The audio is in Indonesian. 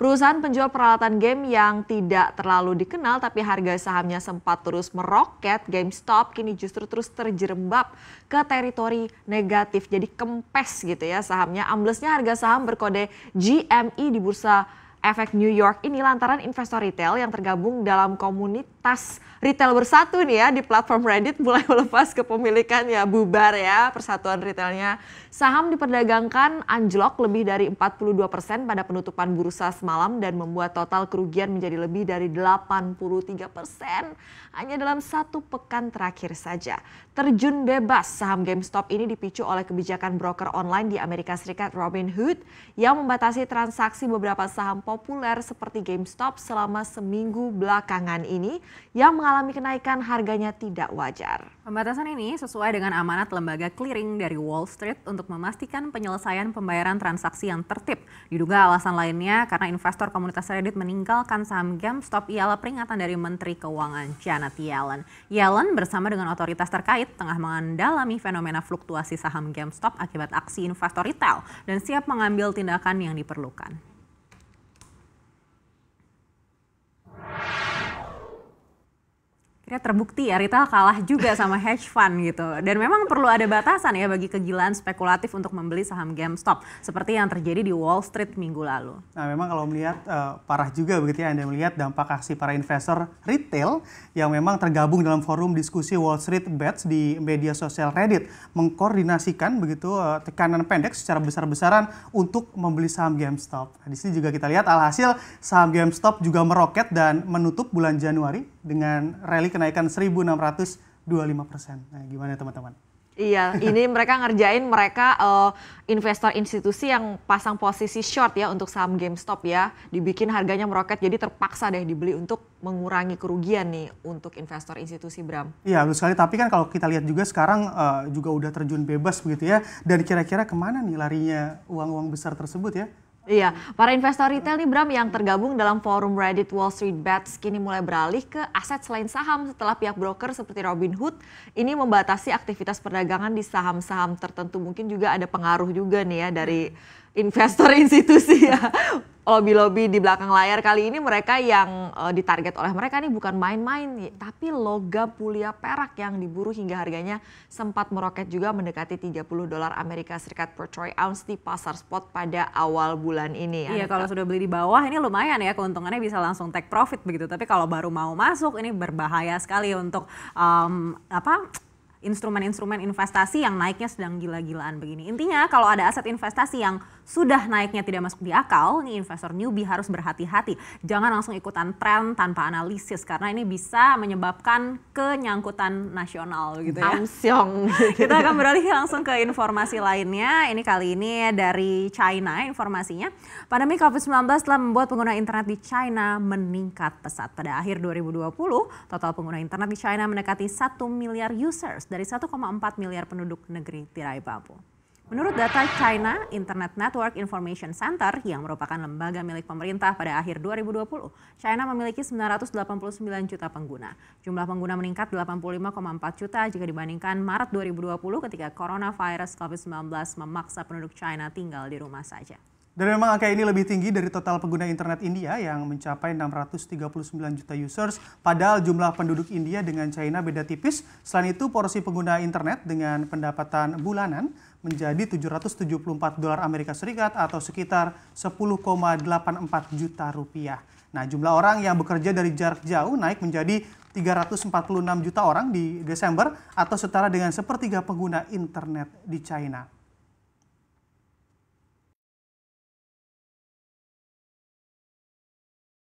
Perusahaan penjual peralatan game yang tidak terlalu dikenal tapi harga sahamnya sempat terus meroket, GameStop kini justru terus terjerembab ke teritori negatif. Jadi kempes gitu ya sahamnya. Amblesnya harga saham berkode GME di bursa efek New York ini lantaran investor retail yang tergabung dalam komunitas tas retail bersatu nih ya di platform Reddit mulai melepas kepemilikan ya bubar ya persatuan retailnya. Saham diperdagangkan anjlok lebih dari 42% pada penutupan bursa semalam dan membuat total kerugian menjadi lebih dari 83% hanya dalam satu pekan terakhir saja. Terjun bebas saham GameStop ini dipicu oleh kebijakan broker online di Amerika Serikat Robinhood yang membatasi transaksi beberapa saham populer seperti GameStop selama seminggu belakangan ini yang mengalami kenaikan harganya tidak wajar. Pembatasan ini sesuai dengan amanat lembaga clearing dari Wall Street untuk memastikan penyelesaian pembayaran transaksi yang tertib. Diduga alasan lainnya karena investor komunitas kredit meninggalkan saham GameStop ialah peringatan dari Menteri Keuangan Janet Yellen. Yellen bersama dengan otoritas terkait tengah mendalami fenomena fluktuasi saham GameStop akibat aksi investor retail dan siap mengambil tindakan yang diperlukan. akhirnya terbukti ya retail kalah juga sama hedge fund gitu. Dan memang perlu ada batasan ya bagi kegilaan spekulatif untuk membeli saham GameStop seperti yang terjadi di Wall Street minggu lalu. Nah memang kalau melihat uh, parah juga begitu ya Anda melihat dampak aksi para investor retail yang memang tergabung dalam forum diskusi Wall Street Bets di media sosial Reddit mengkoordinasikan begitu uh, tekanan pendek secara besar-besaran untuk membeli saham GameStop. Nah, di sini juga kita lihat alhasil saham GameStop juga meroket dan menutup bulan Januari dengan rally kenaikan 1.625 persen. Nah, gimana teman-teman? Iya, ini mereka ngerjain mereka uh, investor institusi yang pasang posisi short ya untuk saham GameStop ya, dibikin harganya meroket jadi terpaksa deh dibeli untuk mengurangi kerugian nih untuk investor institusi Bram. Iya, betul sekali. Tapi kan kalau kita lihat juga sekarang uh, juga udah terjun bebas begitu ya. Dan kira-kira kemana nih larinya uang-uang besar tersebut ya? Iya, para investor retail nih Bram yang tergabung dalam forum Reddit Wall Street Bets kini mulai beralih ke aset selain saham setelah pihak broker seperti Robinhood ini membatasi aktivitas perdagangan di saham-saham tertentu. Mungkin juga ada pengaruh juga nih ya dari investor institusi ya. Lobby-lobby di belakang layar kali ini mereka yang uh, ditarget oleh mereka ini bukan main-main, tapi logam pulia perak yang diburu hingga harganya sempat meroket juga mendekati 30 dolar Amerika Serikat per troy ounce di pasar spot pada awal bulan ini. Ya. Iya, kalau sudah beli di bawah ini lumayan ya keuntungannya bisa langsung take profit begitu. Tapi kalau baru mau masuk ini berbahaya sekali untuk um, apa? instrumen-instrumen investasi yang naiknya sedang gila-gilaan begini. Intinya kalau ada aset investasi yang sudah naiknya tidak masuk di akal, ini investor newbie harus berhati-hati. Jangan langsung ikutan tren tanpa analisis karena ini bisa menyebabkan kenyangkutan nasional gitu ya. Amsyong. Kita akan beralih langsung ke informasi lainnya. Ini kali ini dari China informasinya. Pandemi COVID-19 telah membuat pengguna internet di China meningkat pesat. Pada akhir 2020, total pengguna internet di China mendekati 1 miliar users dari 1,4 miliar penduduk negeri tirai bambu. Menurut data China Internet Network Information Center yang merupakan lembaga milik pemerintah pada akhir 2020, China memiliki 989 juta pengguna. Jumlah pengguna meningkat 85,4 juta jika dibandingkan Maret 2020 ketika coronavirus COVID-19 memaksa penduduk China tinggal di rumah saja. Dan memang angka ini lebih tinggi dari total pengguna internet India yang mencapai 639 juta users, padahal jumlah penduduk India dengan China beda tipis. Selain itu, porsi pengguna internet dengan pendapatan bulanan menjadi 774 dolar Amerika Serikat atau sekitar 10,84 juta rupiah. Nah, jumlah orang yang bekerja dari jarak jauh naik menjadi 346 juta orang di Desember atau setara dengan sepertiga pengguna internet di China.